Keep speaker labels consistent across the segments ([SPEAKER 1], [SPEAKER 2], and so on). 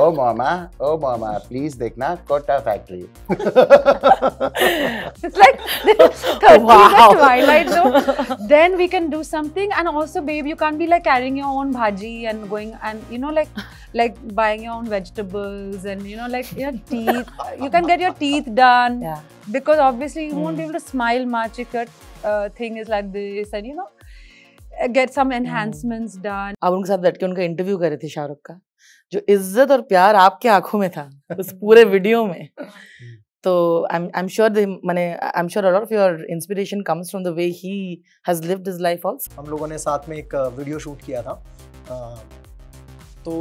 [SPEAKER 1] ओ मामा ओ मामा प्लीज देखना Kota factory
[SPEAKER 2] it's like twilight no then we can do something and also babe you can't be like carrying your own bhaji and going and you know like like buying your own vegetables and you know like your teeth you can get your teeth done because obviously you won't be able to smile much if your thing is like this and you know get some enhancements mm. done.
[SPEAKER 3] उनके साथ बैठ के उनका interview कर रहे थे शाहरुख का जो इज्जत और प्यार आपके आंखों में था उस पूरे वीडियो में हम्म। तो आई आई एम श्योर मैंने I am sure a lot of your inspiration comes from the way he has lived his life also
[SPEAKER 4] हम लोगों ने साथ में एक वीडियो uh, शूट किया था uh, तो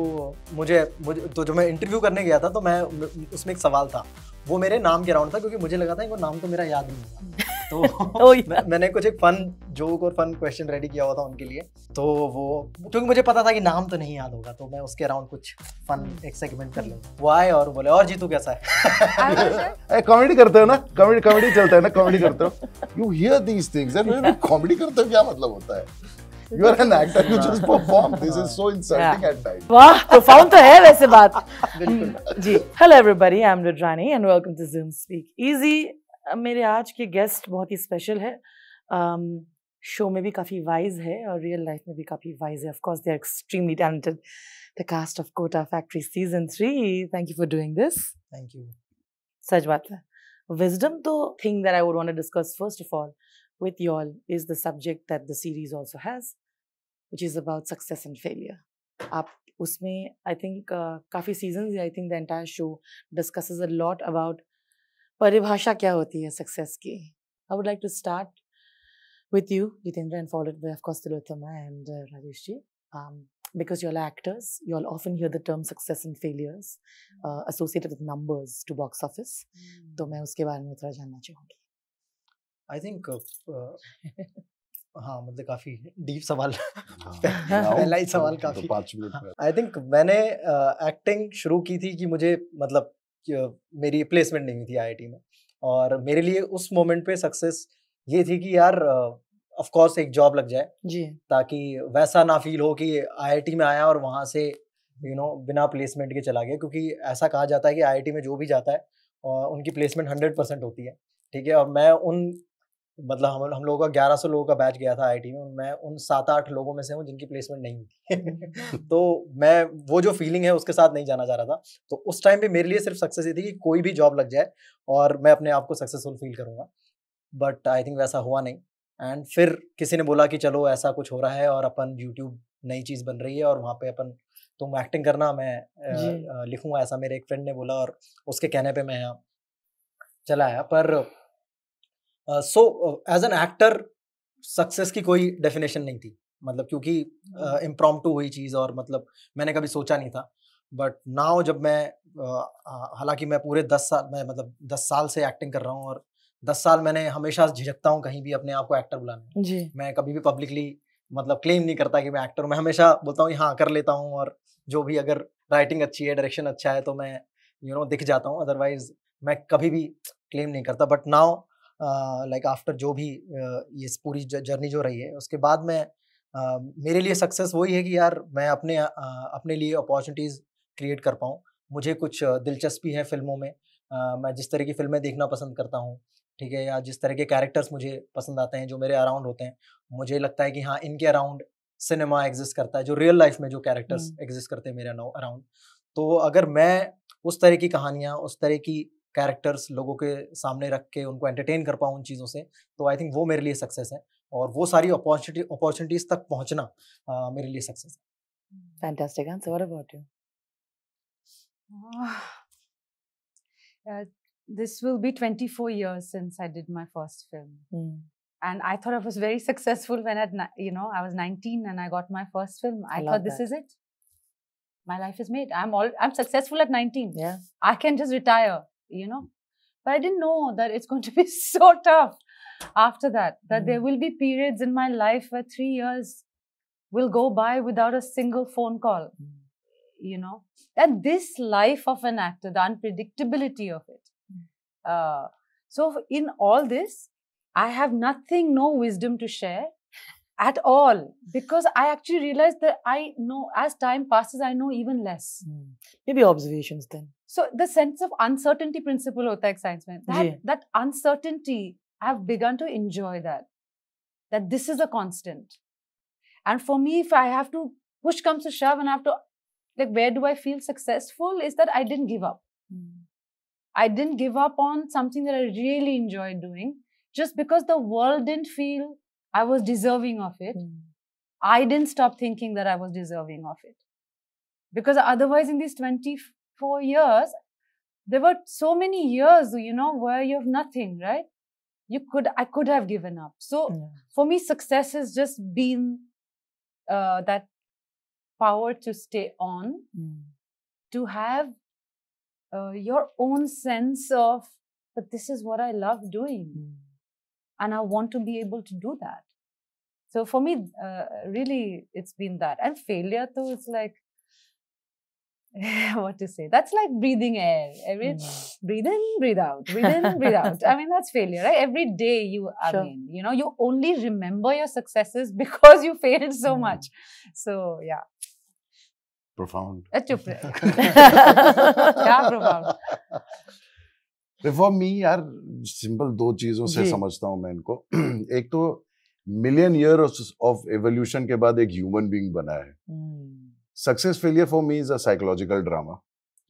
[SPEAKER 4] मुझे मुझे तो जो मैं इंटरव्यू करने गया था तो मैं उसमें एक सवाल था वो मेरे नाम के अराउंड था क्योंकि मुझे लगा था इनको नाम तो मेरा याद नहीं होगा तो मैं, मैंने कुछ एक फन जोक और फन क्वेश्चन रेडी किया हुआ था उनके लिए तो वो क्योंकि मुझे पता था कि नाम तो नहीं याद होगा तो मैं उसके अराउंड कुछ फन एक सेगमेंट कर लूँ वो आए और बोले और जीतू कैसा
[SPEAKER 1] है कॉमेडी करते हो ना कॉमेडी कॉमेडी चलता है ना कॉमेडी करते हो you hear these things comedy करते हो क्या मतलब
[SPEAKER 4] होता है
[SPEAKER 3] You are an actor, you just perform. This is so insulting yeah. at times. वाह प्रोफाउंड तो है वैसे बात जी hello everybody I am Rudrani and welcome to Zoom speak easy मेरे आज के गेस्ट बहुत ही स्पेशल है शो में भी काफ़ी वाइज है और रियल लाइफ में भी काफ़ी वाइज है of course they are extremely talented the cast of Kota factory season three thank you for doing this thank you such बात है विजडम तो thing that I would want to discuss first of all with you all is the subject that the series also has, which is about success and आप उसमें I think काफ़ी season I think the entire show discuss a lot about परिभाषा क्या होती है success की I would like to start with you Jitendra and followed by of Tilottama and Rajesh ji because you are actors you all often hear the term success and failures associated with numbers to box office तो मैं उसके बारे में थोड़ा जानना चाहूंगी
[SPEAKER 4] आई think uh, uh, हाँ मतलब काफी डीप सवाल हाँ। पहला ही तो सवाल तो काफी आई थिंक मैंने एक्टिंग uh, शुरू की थी कि मुझे मतलब मेरी प्लेसमेंट नहीं हुई थी आईआईटी में और मेरे लिए उस मोमेंट पे सक्सेस ये थी कि यार ऑफ कोर्स एक जॉब लग जाए जी ताकि वैसा ना फील हो कि आईआईटी में आया और वहाँ से यू you नो know, बिना प्लेसमेंट के चला गया क्योंकि ऐसा कहा जाता है कि आईआईटी में जो भी जाता है उनकी प्लेसमेंट हंड्रेड परसेंट होती है ठीक है और मैं उन मतलब हम हम लोगों का ग्यारह सौ लोगों का बैच गया था आई में मैं उन सात आठ लोगों में से हूँ जिनकी प्लेसमेंट नहीं हुई तो मैं वो जो फीलिंग है उसके साथ नहीं जाना जा रहा था तो उस टाइम पे मेरे लिए सिर्फ सक्सेस ये थी कि कोई भी जॉब लग जाए और मैं अपने आप को सक्सेसफुल फील करूँगा बट आई थिंक वैसा हुआ नहीं एंड फिर किसी ने बोला कि चलो ऐसा कुछ हो रहा है और अपन यूट्यूब नई चीज़ बन रही है और वहाँ पे अपन तुम एक्टिंग करना मैं लिखूँगा ऐसा मेरे एक फ्रेंड ने बोला और उसके कहने पर मैं यहाँ चला आया पर so as an actor success की कोई डेफिनेशन नहीं थी मतलब क्योंकि इम्प्रॉम हाँ। uh, हुई चीज़ और मतलब मैंने कभी सोचा नहीं था बट नाउ जब मैं हालांकि मैं पूरे दस साल मैं मतलब दस साल से एक्टिंग कर रहा हूँ और दस साल मैंने हमेशा झिझकता हूँ कहीं भी अपने आप को एक्टर बुलाने में मैं कभी भी पब्लिकली मतलब क्लेम नहीं करता कि मैं एक्टर हूँ मैं हमेशा बोलता हूँ हाँ कर लेता हूँ और जो भी अगर राइटिंग अच्छी है डायरेक्शन अच्छा है तो मैं यू you नो know, दिख जाता हूँ अदरवाइज मैं कभी भी क्लेम नहीं करता बट नाउ लाइक आफ्टर जो भी ये पूरी जर्नी जो रही है उसके बाद मैं मेरे लिए सक्सेस वही है कि यार मैं अपने अपने लिए अपॉर्चुनिटीज़ क्रिएट कर पाऊँ मुझे कुछ दिलचस्पी है फिल्मों में मैं जिस तरह की फिल्में देखना पसंद करता हूँ ठीक है या जिस तरह के कैरेक्टर्स मुझे पसंद आते हैं जो मेरे अराउंड होते हैं मुझे लगता है कि हाँ इनके अराउंड सिनेमा एग्जिस्ट करता है जो रियल लाइफ में जो कैरेक्टर्स एग्जिस्ट करते हैं मेरे अराउंड तो अगर मैं उस तरह की कहानियाँ उस तरह की कैरेक्टर्स लोगों के सामने रख के उनको एंटरटेन कर पाऊँ उन चीज़ों से तो आई थिंक वो मेरे लिए सक्सेस है और वो सारी अपॉर्चुनिटी अपॉर्चुनिटीज तक पहुँचना मेरे लिए सक्सेस है Fantastic answer. What about you?
[SPEAKER 2] uh, this will be 24 years since I did my first film. Mm. And I thought I was very successful when I, you know, I was 19 and I got my first film. I, I thought this that. is it. My life is made. I'm all. I'm successful at 19. Yeah. I can just retire. you know. But I didn't know that it's going to be so tough after that, that mm. there will be periods in my life where three years will go by without a single phone call, mm. you know. That this life of an actor, the unpredictability of it. Mm. Uh, so, in all this, I have nothing, no wisdom to share at all because I actually realized that I know as time passes, I know even less. Mm.
[SPEAKER 3] Maybe observations then.
[SPEAKER 2] So the sense of uncertainty principle, होता science That uncertainty, I have begun to enjoy that. That this is a constant. And for me, if I have to push comes to shove and I have to like where do I feel successful is that I didn't give up. Mm. I didn't give up on something that I really enjoyed doing just because the world didn't feel I was deserving of it. Mm. I didn't stop thinking that I was deserving of it. Because otherwise in these 20 four years, there were so many years, you know, where you have nothing, right? You could, I could have given up. So yeah. for me, success has just been uh, that power to stay on, mm. to have uh, your own sense of, but this is what I love doing. Mm. And I want to be able to do that. So for me, uh, really, it's been that. And failure, though, it's like, what to say? That's like breathing air. Every mm. breathe in, breathe out, breathe in, breathe out. I mean, that's failure, right? Every day you are sure. I you know, you only remember your successes because you failed so mm. much. So yeah.
[SPEAKER 1] Profound. yeah, profound. For me यार simple दो चीजों से समझता हूँ मैं इनको एक तो मिलियन ईयर ऑफ एवोल्यूशन के बाद एक ह्यूमन बीइंग बना है success failure for me is a psychological drama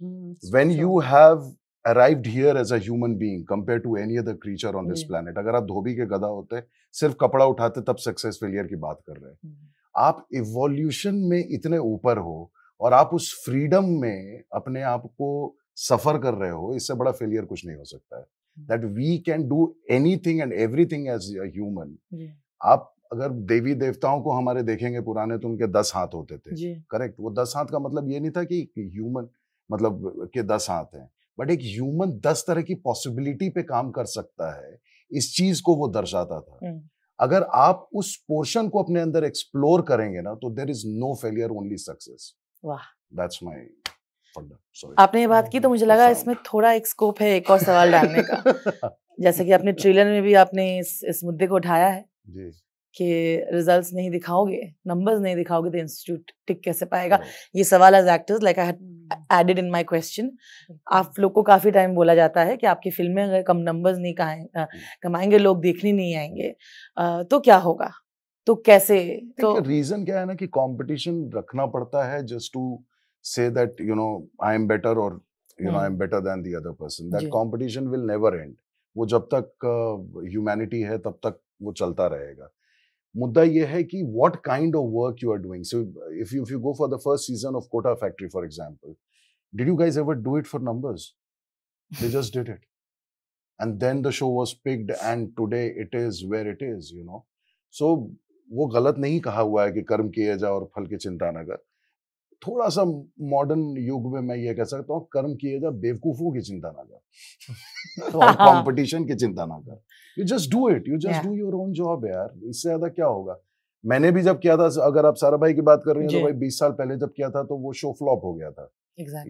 [SPEAKER 1] mm, you have arrived here as a human being compare to any other creature on this planet अगर आप धोबी के गधा होते सिर्फ कपड़ा उठाते तब सक्सेस फेलियर की बात कर रहे हैं hmm. आप इवोल्यूशन में इतने ऊपर हो और आप उस फ्रीडम में अपने आप को सफर कर रहे हो इससे बड़ा फेलियर कुछ नहीं हो सकता है that we can do anything and everything as human आप अगर देवी देवताओं को हमारे देखेंगे पुराने तो उनके दस हाथ होते थे करेक्ट वो दस हाथ का मतलब ये नहीं था कि ह्यूमन मतलब के दस हाथ हैं बट एक ह्यूमन दस तरह की पॉसिबिलिटी पे काम कर सकता है इस चीज को वो दर्शाता था अगर आप उस पोर्शन को अपने अंदर एक्सप्लोर करेंगे ना तो there is no failure only success that's my आपने ये
[SPEAKER 3] बात की तो मुझे लगा इसमें थोड़ा एक स्कोप है एक और सवाल डालने का जैसे कि आपने ट्रेलर में भी आपने इस इस मुद्दे को उठाया है जी कि रिजल्ट्स नहीं दिखाओगे नंबर्स नहीं दिखाओगे तो इंस्टीट्यूट टिक कैसे पाएगा हाँ। ये सवाल as actors like I added in my question आप लोग को काफ़ी टाइम बोला जाता है कि आपकी फिल्में अगर कम नंबर्स नहीं कहा हम्म। कमाएंगे लोग देखने नहीं आएंगे तो क्या होगा तो कैसे तो
[SPEAKER 1] रीज़न क्या है ना कि कॉम्पिटिशन रखना पड़ता है just to say that you know I am better और you know I am better than the other person that competition will never end वो जब तक ह्यूमैनिटी uh, है तब तक वो चलता रहेगा मुद्दा ये है कि what kind of work you are doing. So if you if you go for the first season of Kota Factory, for example, did you guys ever do it for numbers? They just did it, and then the show was picked, and today it is where it is. You know, so वो गलत नहीं कहा हुआ है कि कर्म किए जाओ और फल की चिंता न कर थोड़ा सा मॉडर्न युग में मैं ये कह सकता हूँ कर्म किए जा बेवकूफों की चिंता ना कर और कंपटीशन की चिंता ना कर you just do it you just do your own job यार इससे ज्यादा क्या होगा मैंने भी जब किया था अगर आप सारा भाई की बात कर रहे हैं तो भाई बीस साल पहले जब किया था तो वो शो फ्लॉप हो गया था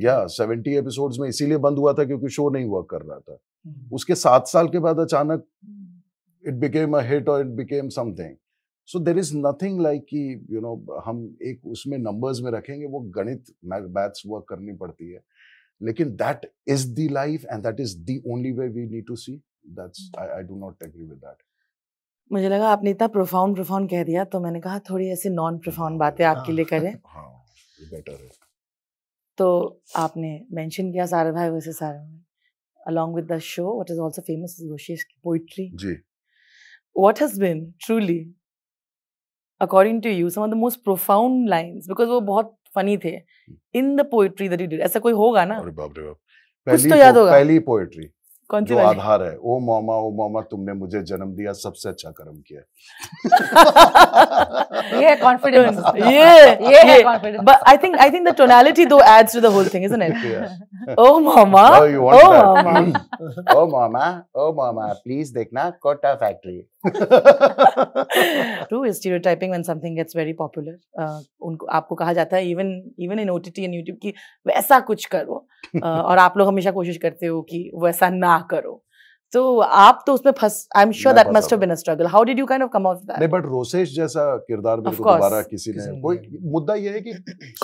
[SPEAKER 1] या सेवेंटी एपिसोड्स में इसीलिए बंद हुआ था क्योंकि शो नहीं वर्क कर रहा था हम्म। उसके सात साल के बाद अचानक इट बिकेम अ हिट और it became something so there is nothing like कि यू नो हम एक उसमें नंबर्स में रखेंगे वो गणित मैथ्स वर्क करनी पड़ती है लेकिन that is the life and that is the only way we need to see that's I I do not agree with that
[SPEAKER 3] मुझे लगा आपने इतना प्रोफाउंड प्रोफाउंड कह दिया तो मैंने कहा थोड़ी ऐसी नॉन प्रोफाउंड बातें हाँ। आपके लिए करें हाँ बेटर है तो आपने मेंशन किया सारा भाई वैसे सारे along with the show what is also famous is is की पोएट्री जी what has been truly according to you some of the most profound lines because वो बहुत फनी थे in the poetry that you did ऐसा कोई होगा ना अरे बाप रे बाप कुछ तो याद होगा
[SPEAKER 1] पहली पोएट्री कौन सी आधार है ओ मामा ओ मामा तुमने मुझे जन्म दिया सबसे अच्छा कर्म किया
[SPEAKER 3] ये कॉन्फिडेंस ये ये है confidence but I think I think the tonality though adds to the whole thing isn't
[SPEAKER 1] it
[SPEAKER 3] ओ मामा ओ मामा ओ मामा ओ मामा प्लीज देखना Kota factory True is stereotyping when something gets very popular. Uh, उनको आपको कहा जाता है even even in OTT and YouTube की वैसा कुछ करो uh, और आप लोग हमेशा कोशिश करते हो कि वैसा ना करो तो आप तो उसमें फंस I am sure that must have been a struggle how did you kind of come out that नहीं
[SPEAKER 1] बट रोसेश जैसा किरदार मेरे को दोबारा किसी ने कोई मुद्दा ये है कि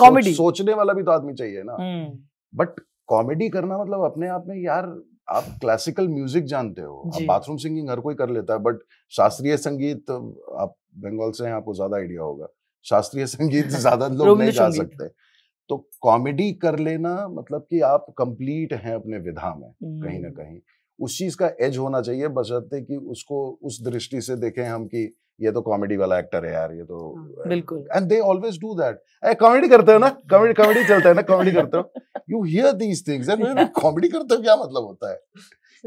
[SPEAKER 1] कॉमेडी सोचने वाला भी तो आदमी चाहिए ना बट हम्म। कॉमेडी करना मतलब अपने आप में यार आप क्लासिकल म्यूजिक जानते हो आप बाथरूम सिंगिंग हर कोई कर लेता है बट शास्त्रीय संगीत तो आप बंगाल से हैं आपको ज्यादा आइडिया होगा शास्त्रीय संगीत ज्यादा लोग नहीं जा सकते तो कॉमेडी कर लेना मतलब कि आप कंप्लीट हैं अपने विधा में कहीं ना हम्म। कहीं उस चीज का एज होना चाहिए बशर्ते कि उसको उस दृष्टि से देखें हम कि ये तो कॉमेडी वाला एक्टर है यार ये तो बिल्कुल and they always do that अरे कॉमेडी करते हो ना कॉमेडी कॉमेडी चलता है ना कॉमेडी करते हो you hear these things and comedy करते हो क्या मतलब होता है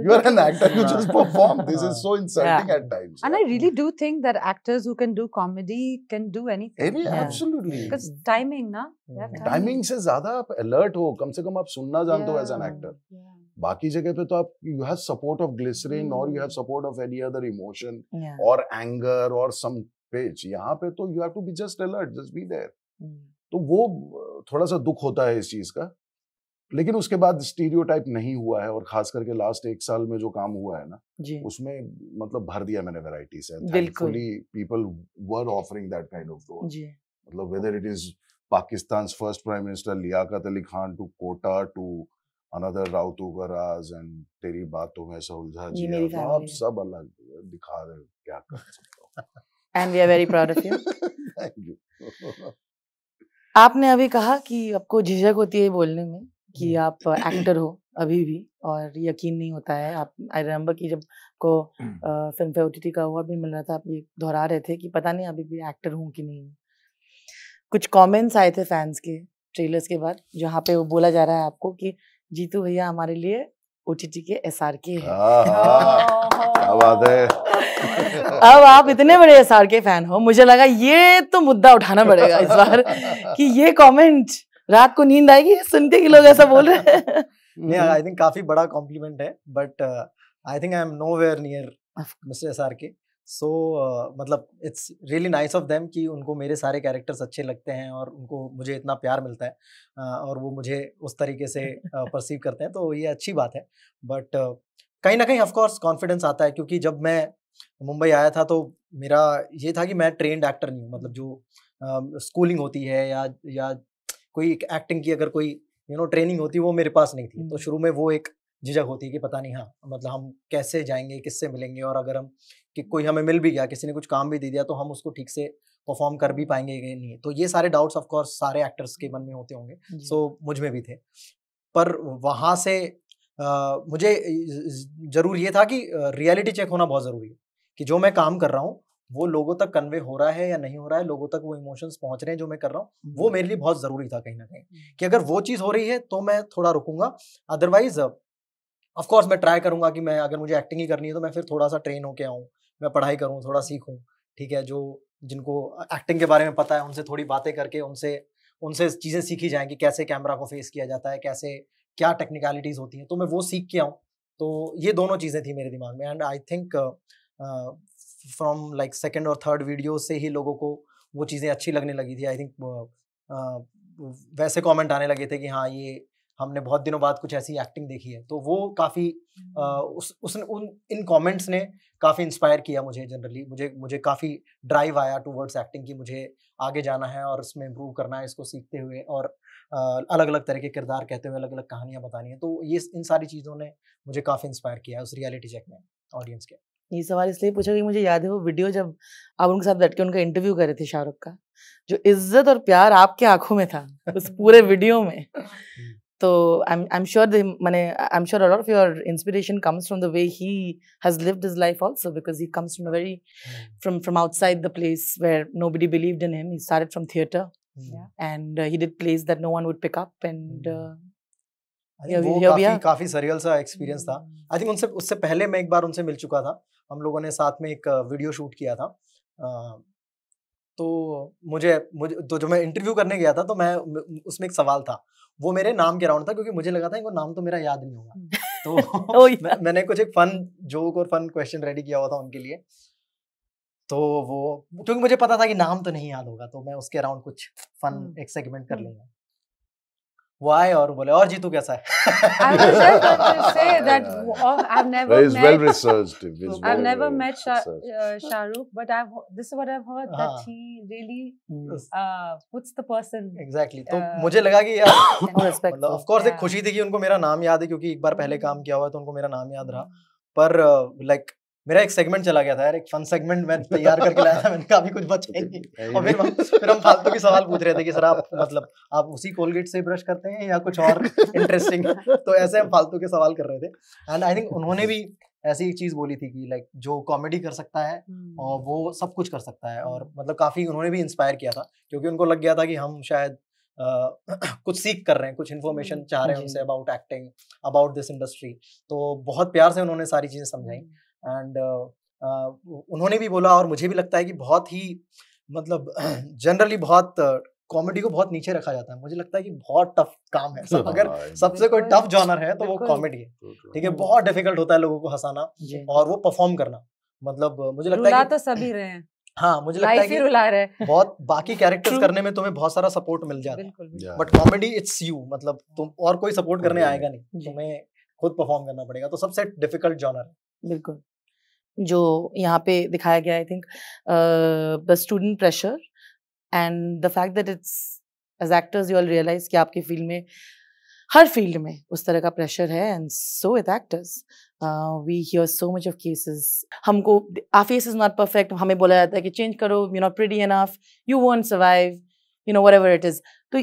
[SPEAKER 1] you are an actor you just perform this is so insulting yeah. at times
[SPEAKER 2] and i really do think that actors who can do comedy can do anything Any, yeah. absolutely because timing na timing. timing
[SPEAKER 1] से ज़्यादा आप alert हो कम से कम आप सुनना जानते हो as an actor yeah. बाकी जगह पे तो आप you have support of glycerin और you have support of any other emotion और एंगर और सम पेज यहाँ पे तो you have to be just alert just be there तो वो थोड़ा सा दुख होता है इस चीज का लेकिन उसके बाद स्टीरियोटाइप नहीं हुआ है और खास करके लास्ट एक साल में जो काम हुआ है ना उसमें मतलब भर दिया मैंने वैरायटी से thankfully people were offering that kind of role मतलब whether it is Pakistan first prime minister Liaquat Ali Khan to Kota to another राउत उबराज एंड तेरी बातों में सुलझा जी तो आप सब अलग दिखा रहे क्या कर सकते
[SPEAKER 3] and we are very proud of you thank
[SPEAKER 1] you
[SPEAKER 3] आपने अभी कहा कि आपको झिझक होती है बोलने में कि आप एक्टर हो अभी भी और यकीन नहीं होता है आप आई रिमेम्बर कि जब को फिल्म फेयर ओटीटी का अवार्ड भी मिल रहा था आप ये दोहरा रहे थे कि पता नहीं अभी भी एक्टर हूँ कि नहीं कुछ कमेंट्स आए थे फैंस के ट्रेलर्स के बाद जहाँ पे वो बोला जा रहा है आपको कि जीतू तो भैया हमारे लिए ओटीटी के एस आर के है
[SPEAKER 1] अब
[SPEAKER 3] आप इतने बड़े एस आर के फैन हो मुझे लगा ये तो मुद्दा उठाना पड़ेगा इस बार कि ये कमेंट रात को नींद आएगी सुनते कि लोग ऐसा बोल रहे हैं
[SPEAKER 4] नहीं आई हम्म। थिंक काफी बड़ा कॉम्प्लीमेंट है but I think I am nowhere near mister S R K so so, uh, मतलब it's really nice of them कि उनको मेरे सारे कैरेक्टर्स अच्छे लगते हैं और उनको मुझे इतना प्यार मिलता है uh, और वो मुझे उस तरीके से परसीव uh, करते हैं तो ये अच्छी बात है बट uh, कहीं ना कहीं ऑफकोर्स कॉन्फिडेंस आता है क्योंकि जब मैं मुंबई आया था तो मेरा ये था कि मैं ट्रेंड एक्टर नहीं हूँ मतलब जो स्कूलिंग uh, होती है या या कोई एक्टिंग की अगर कोई यू नो ट्रेनिंग होती वो मेरे पास नहीं थी तो हम्म। शुरू में वो एक झिझक होती है कि पता नहीं हाँ मतलब हम कैसे जाएंगे किससे मिलेंगे और अगर हम कि कोई हमें मिल भी गया किसी ने कुछ काम भी दे दिया तो हम उसको ठीक से परफॉर्म कर भी पाएंगे या नहीं तो ये सारे डाउट्स ऑफ कोर्स सारे एक्टर्स के मन में होते होंगे सो so, मुझ में भी थे पर वहाँ से आ, मुझे ज़रूर ये था कि रियलिटी चेक होना बहुत ज़रूरी है कि जो मैं काम कर रहा हूँ वो लोगों तक कन्वे हो रहा है या नहीं हो रहा है लोगों तक वो इमोशंस पहुंच रहे हैं जो मैं कर रहा हूँ वो मेरे लिए बहुत ज़रूरी था कहीं ना कहीं कि अगर वो चीज़ हो रही है तो मैं थोड़ा रुकूंगा अदरवाइज ऑफकोर्स मैं ट्राई करूंगा कि मैं अगर मुझे एक्टिंग ही करनी है तो मैं फिर थोड़ा सा ट्रेन होके आऊँ मैं पढ़ाई करूँ थोड़ा सीखूँ ठीक है जो जिनको एक्टिंग के बारे में पता है उनसे थोड़ी बातें करके उनसे उनसे चीज़ें सीखी कि कैसे कैमरा को फेस किया जाता है कैसे क्या टेक्निकलिटीज़ होती हैं तो मैं वो सीख के आऊँ तो ये दोनों चीज़ें थी मेरे दिमाग में and I think from like second और थर्ड वीडियो से ही लोगों को वो चीज़ें अच्छी लगने लगी थी आई थिंक uh, uh, वैसे कमेंट आने लगे थे कि हाँ ये हमने बहुत दिनों बाद कुछ ऐसी एक्टिंग देखी है तो वो काफ़ी हम्म। उस उस उन इन कमेंट्स ने काफ़ी इंस्पायर किया मुझे जनरली मुझे मुझे काफ़ी ड्राइव आया टू वर्ड्स एक्टिंग की मुझे आगे जाना है और इसमें इम्प्रूव करना है इसको सीखते हुए और अलग अलग तरह के किरदार कहते हुए अलग अलग कहानियाँ बतानी है तो ये इन सारी चीज़ों ने मुझे काफ़ी इंस्पायर किया उस रियलिटी चेक में ऑडियंस के
[SPEAKER 3] ये सवाल इसलिए पूछा कि मुझे याद है वो वीडियो जब आप उनके साथ बैठ के उनका इंटरव्यू कर रहे थे शाहरुख का जो इज्जत और प्यार आपके आंखों में था उस पूरे वीडियो में हम्म। तो आई एम श्योर द मैंने I am sure a lot of your inspiration comes from the way he has lived his life also because he comes from a very from from outside the place where nobody believe in him he started from theatre and he did plays that no one would pick up and वो काफी
[SPEAKER 4] काफी surreal सा experience था आई hmm. Think उनसे उससे पहले मैं एक बार उनसे मिल चुका था हम लोगों ने साथ में एक वीडियो uh, शूट किया था तो मुझे मुझे तो जब मैं इंटरव्यू करने गया था तो मैं उसमें एक सवाल था वो मेरे नाम के राउंड था क्योंकि मुझे लगा था इनको नाम तो मेरा याद नहीं होगा तो मैंने कुछ एक फन जोक और फन क्वेश्चन रेडी किया हुआ था उनके लिए तो वो क्योंकि मुझे पता था कि नाम तो नहीं याद होगा तो मैं उसके अराउंड कुछ फन हम्म। एक सेगमेंट कर हम्म। लूंगा why और बोले और जीतू कैसा है
[SPEAKER 1] I was
[SPEAKER 2] just about to say that I've never well, it's met, well
[SPEAKER 1] researched I've
[SPEAKER 2] well never well met Shahrukh, uh, Shah but I've this is what I've heard हाँ. that he really uh, puts the
[SPEAKER 4] person exactly तो uh, मुझे लगा कि यार मतलब of course yeah. एक खुशी थी कि उनको मेरा नाम याद है क्योंकि एक बार पहले काम किया हुआ है तो उनको मेरा नाम याद रहा पर लाइक मेरा एक सेगमेंट चला गया था यार एक फन सेगमेंट मैं तैयार करके लाया था मैंने कहा अभी कुछ बचा ही नहीं और फिर फिर हम फालतू के सवाल पूछ रहे थे कि सर आप मतलब आप उसी कोलगेट से ब्रश करते हैं या कुछ और इंटरेस्टिंग तो ऐसे हम फालतू के सवाल कर रहे थे एंड आई थिंक उन्होंने भी ऐसी एक चीज बोली थी कि लाइक जो कॉमेडी कर सकता है हम्म। और वो सब कुछ कर सकता है और मतलब काफी उन्होंने भी इंस्पायर किया था क्योंकि उनको लग गया था कि हम शायद Uh, कुछ सीख कर रहे हैं कुछ इन्फॉर्मेशन हम्म, चाह रहे हैं उनसे about acting about this industry तो बहुत प्यार से उन्होंने सारी चीज़ें समझाई हम्म। एंड उन्होंने भी बोला और मुझे भी लगता है कि बहुत ही मतलब जनरली बहुत कॉमेडी को बहुत नीचे रखा जाता है मुझे लगता है कि बहुत टफ काम है सब अगर हाँ, सबसे कोई टफ जॉनर है तो वो कॉमेडी है ठीक है बहुत डिफिकल्ट होता है लोगों को हंसाना और वो परफॉर्म करना मतलब मुझे लगता है
[SPEAKER 2] तो सभी रहे हैं
[SPEAKER 4] हाँ मुझे लगता है कि बहुत बाकी कैरेक्टर्स करने में तुम्हें बहुत सारा सपोर्ट मिल जाता है बट कॉमेडी इट्स यू मतलब तुम और कोई सपोर्ट करने आएगा नहीं तुम्हें खुद परफॉर्म करना पड़ेगा तो सबसे डिफिकल्ट जॉनर
[SPEAKER 3] है बिल्कुल जो यहाँ पे दिखाया गया I think the student pressure and the fact that it's as actors you all realise कि आपकी फील्ड में हर फील्ड में उस तरह का प्रेशर है and so it actors we hear so much of cases हमको आ फेस इज नॉट परफेक्ट हमें बोला जाता है कि चेंज करो you not pretty enough you won't survive you know whatever it is तो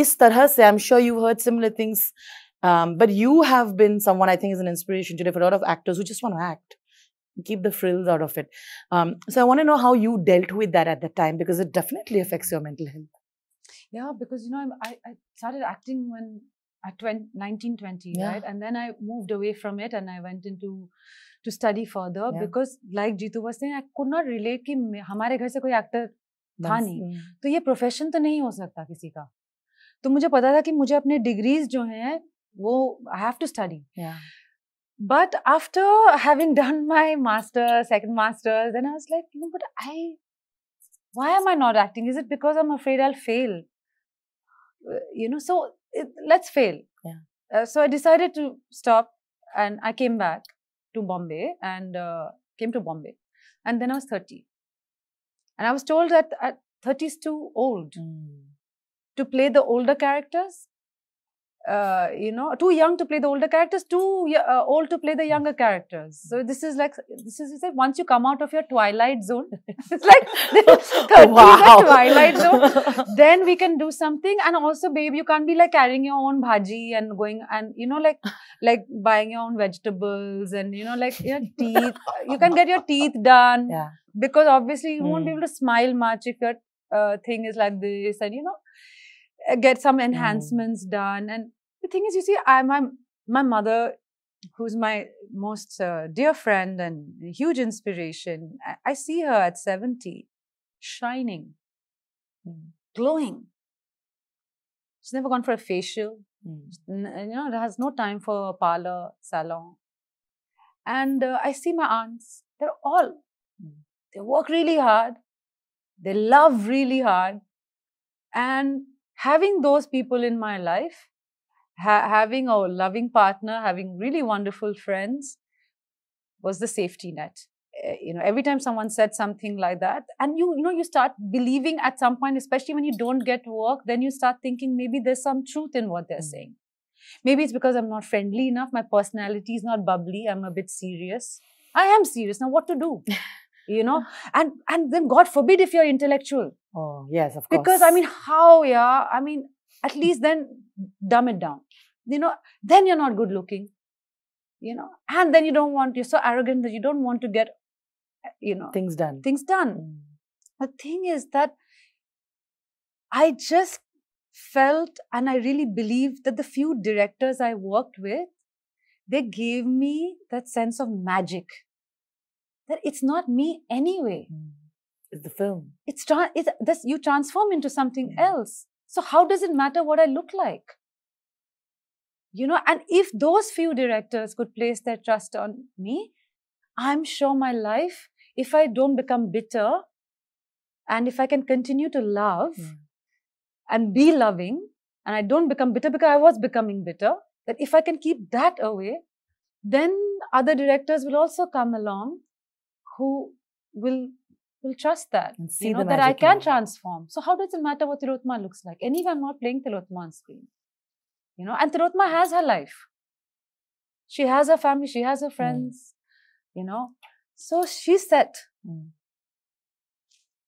[SPEAKER 3] इस तरह से I am sure you heard similar things but you have been someone I think is an inspiration to differ of actors just one act keep the frills out of it. Um, so I want to know how you dealt with that at the time because it definitely affects your mental health.
[SPEAKER 2] Yeah, because you know I, I started acting when at 20, 19, 20, yeah. right? And then I moved away from it and I went into to study further yeah. because like Jitu was saying, I could not relate that there was से कोई actor था नहीं तो ये profession तो नहीं हो सकता किसी का तो मुझे पता था कि मुझे अपने डिग्रीज जो हैं वो I have to study But after having done my master, second master, then I was like, you know, but I, why am I not acting? Is it because I'm afraid I'll fail? Uh, you know, so it, let's fail. Yeah. Uh, so I decided to stop and I came back to Bombay and uh, came to Bombay. And then I was 30. And I was told that at 30 is too old mm. to play the older characters uh, you know, too young to play the older characters, too uh, old to play the hmm. younger characters. So hmm. this is like this is once you come out of your twilight zone, it's like oh, wow. twilight zone. then we can do something. And also, babe, you can't be like carrying your own bhaji and going and you know like like buying your own vegetables and you know like your teeth. You can get your teeth done yeah. because obviously you mm. won't be hmm. able to smile much if your uh, thing is like this and you know uh, get some enhancements mm. done. And the thing is, you see, I my my mother, who's my most uh, dear friend and huge inspiration, I, I see her at seventy, shining, mm. glowing. She's never gone for a facial. Mm. You know, has no time for a parlor, salon. And uh, I see my aunts. They're all. Hmm. They work really hard. They love really hard. And having those people in my life, ha- having a loving partner, having really wonderful friends was the safety net. Eh, you know, every time someone said something like that, and you, you know, you start believing at some point, especially when you don't get work, then you start thinking maybe there's some truth in what they're mm-hmm. saying. Maybe it's because I'm not friendly enough, my personality is not bubbly, I'm a bit serious. I am serious. Now, what to do? you know and and then god forbid if you're intellectual
[SPEAKER 3] oh yes of course because i
[SPEAKER 2] mean how yeah i mean at least then dumb it down you know then you're not good looking you know and then you don't want you're so arrogant that you don't want to get you know things done things done mm. the thing is that i just felt and i really believe that the few directors i worked with they gave me that sense of magic that it's not me anyway. Mm. It's the film. It's, tra- it's this, you transform into something yeah. Mm. else. So how does it matter what I look like? You know, and if those few directors could place their trust on me, I'm sure my life, if I don't become bitter and if I can continue to love mm. and be loving, and I don't become bitter because I was becoming bitter, that if I can keep that away, then other directors will also come along who will will trust that and see you know, that I can it. transform. So how does it matter what Tilotma looks like? And even I'm not playing Tilotma on screen, you know, and Tilotma has her life. She has her family. She has her hmm. friends. Mm. You know, so she's set. Mm.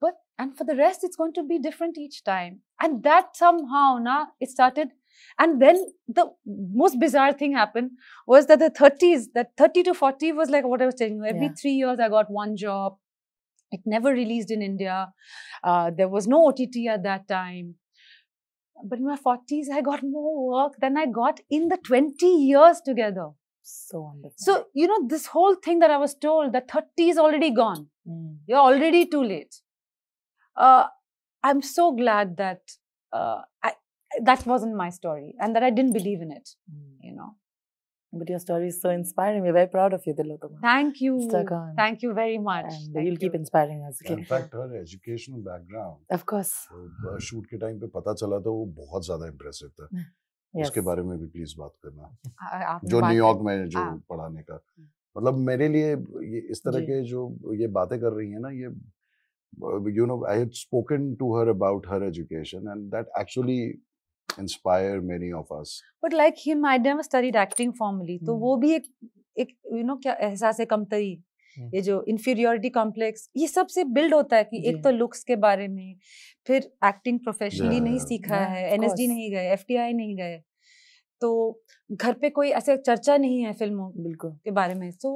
[SPEAKER 2] But and for the rest, it's going to be different each time. And that somehow, na, it started and then the most bizarre thing happened was that the 30s, that 30 to 40 was like what I was telling you. Every yeah. three years, I got one job. It never released in India. Uh, there was no OTT at that time. But in my 40s, I got more work than I got in the 20 years together. So wonderful. So, you know, this whole thing that I was told that 30 is already gone, mm. you're already too late. Uh, I'm so glad that uh, I, that wasn't my story and that I didn't believe in it, mm. you know.
[SPEAKER 3] But your story is so inspiring. We're very proud of you, Dilotama. Thank you.
[SPEAKER 2] Thank you very much.
[SPEAKER 3] And you'll you. keep inspiring us. In fact,
[SPEAKER 1] her educational background. Of course. Shoot, के time पे पता चला था वो बहुत ज्यादा impressive. था hmm. yes. उसके बारे में भी प्लीज बात
[SPEAKER 3] करना
[SPEAKER 1] जो न्यूयॉर्क में जो पढ़ाने का hmm. मतलब मेरे लिए ये इस तरह के जो ये बातें कर रही है ना ये you know, I had spoken to her about her education, and that actually inspire many of us.
[SPEAKER 2] But like him, I never studied acting formally. तो wo bhi ek ek you know क्या एहसास है कमतरी hmm. ये जो inferiority complex ये सब से build होता है कि एक तो लुक्स के बारे में फिर एक्टिंग प्रोफेशनली yeah, नहीं सीखा yeah, है एनएसडी नहीं गए एफटीआई नहीं गए तो घर पे कोई ऐसे चर्चा नहीं है फिल्मों बिल्कुल के बारे में तो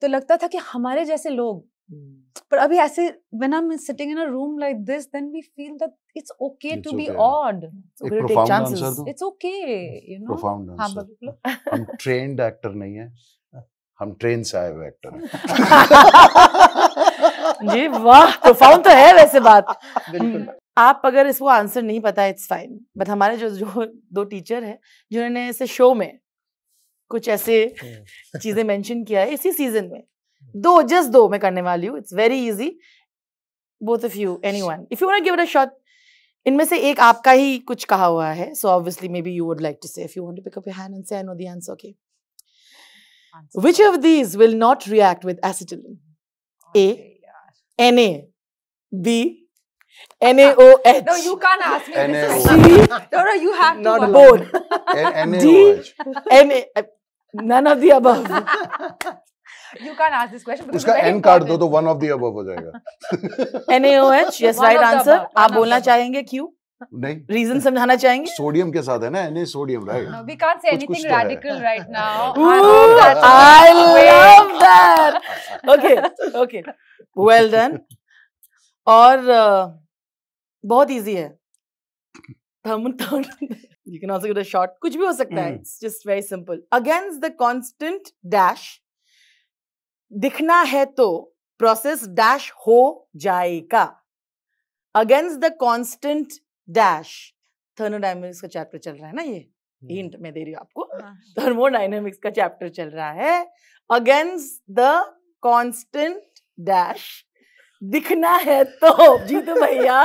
[SPEAKER 2] तो लगता था कि हमारे जैसे लोग पर hmm. अभी ऐसे when I am sitting in a room like this then we feel that it's okay to be odd to take chances it's okay you know profound
[SPEAKER 1] हम ट्रेंड एक्टर नहीं है हम ट्रेन से आए हुए एक्टर
[SPEAKER 3] जी वाह प्रोफाउंड तो है वैसे बात हम्म, आप अगर इसको आंसर नहीं पता इट्स फाइन बट हमारे जो जो दो टीचर है जिन्होंने इसे शो में कुछ ऐसे हम्म। चीजें मेंशन किया है इसी सीजन में दो जस्ट दो मैं करने वाली हूँ it's very easy both of you any one if you want give it इनमें से एक आपका ही कुछ कहा हुआ है so obviously maybe you would like to say if you want to pick up your hand and say I know the answer okay which of these will not react with acetylene A N A B N A O H. No, you can't ask me. N-A-O-H. This is no, no, you have to. Not both. N A O H. N you can ask this question उसका N
[SPEAKER 1] card दो तो one of the above हो जाएगा
[SPEAKER 3] N A आप बोलना चाहेंगे क्यों नहीं रीजन समझाना चाहेंगे
[SPEAKER 1] सोडियम के साथ है ना N sodium right
[SPEAKER 3] we can't say anything radical right now I love that okay okay well done और uh, बहुत इजी है थम third you can also get a shot कुछ भी हो सकता है it's just very simple against the dash दिखना है तो प्रोसेस डैश हो जाएगा against the constant dash thermodynamics का चैप्टर चल रहा है ना ये हिंट हम्म। मैं दे रही हूँ
[SPEAKER 2] आपको
[SPEAKER 3] थर्मोडाइनमिक्स हाँ। का चैप्टर चल रहा है अगेंस्ट द कॉन्स्टेंट डैश दिखना है तो तो भैया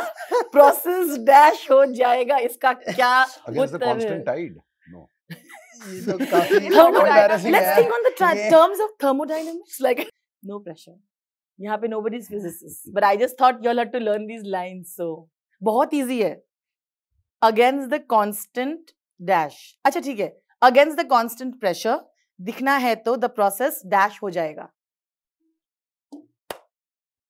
[SPEAKER 3] प्रोसेस डैश हो जाएगा इसका क्या उत्तर बहुत इजी है अगेंस्ट द कॉन्स्टेंट डैश अच्छा ठीक है अगेंस्ट द कॉन्स्टेंट प्रेशर दिखना है तो द प्रोसेस डैश हो जाएगा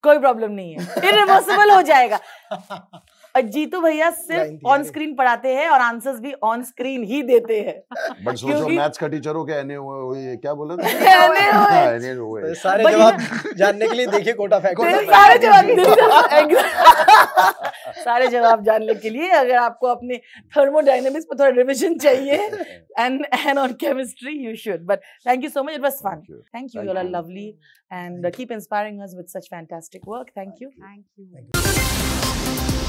[SPEAKER 3] कोई प्रॉब्लम नहीं है इरिवर्सिबल हो जाएगा जीतू भैया सिर्फ ऑन स्क्रीन पढ़ाते हैं और आंसर्स भी ऑन स्क्रीन ही देते हैं मैथ्स
[SPEAKER 1] का टीचर हो क्या हुए क्या बोला
[SPEAKER 3] हाँ,
[SPEAKER 1] तो सारे जवाब जानने के लिए देखिए
[SPEAKER 4] कोटा फेंको तो सारे
[SPEAKER 3] जवाब सारे जवाब जानने के लिए अगर आपको अपने थर्मोडाइनमिक्स पर थोड़ा रिविजन चाहिए and and on chemistry you should but thank you so much it was fun thank you you are lovely and keep inspiring us with such fantastic work thank you thank you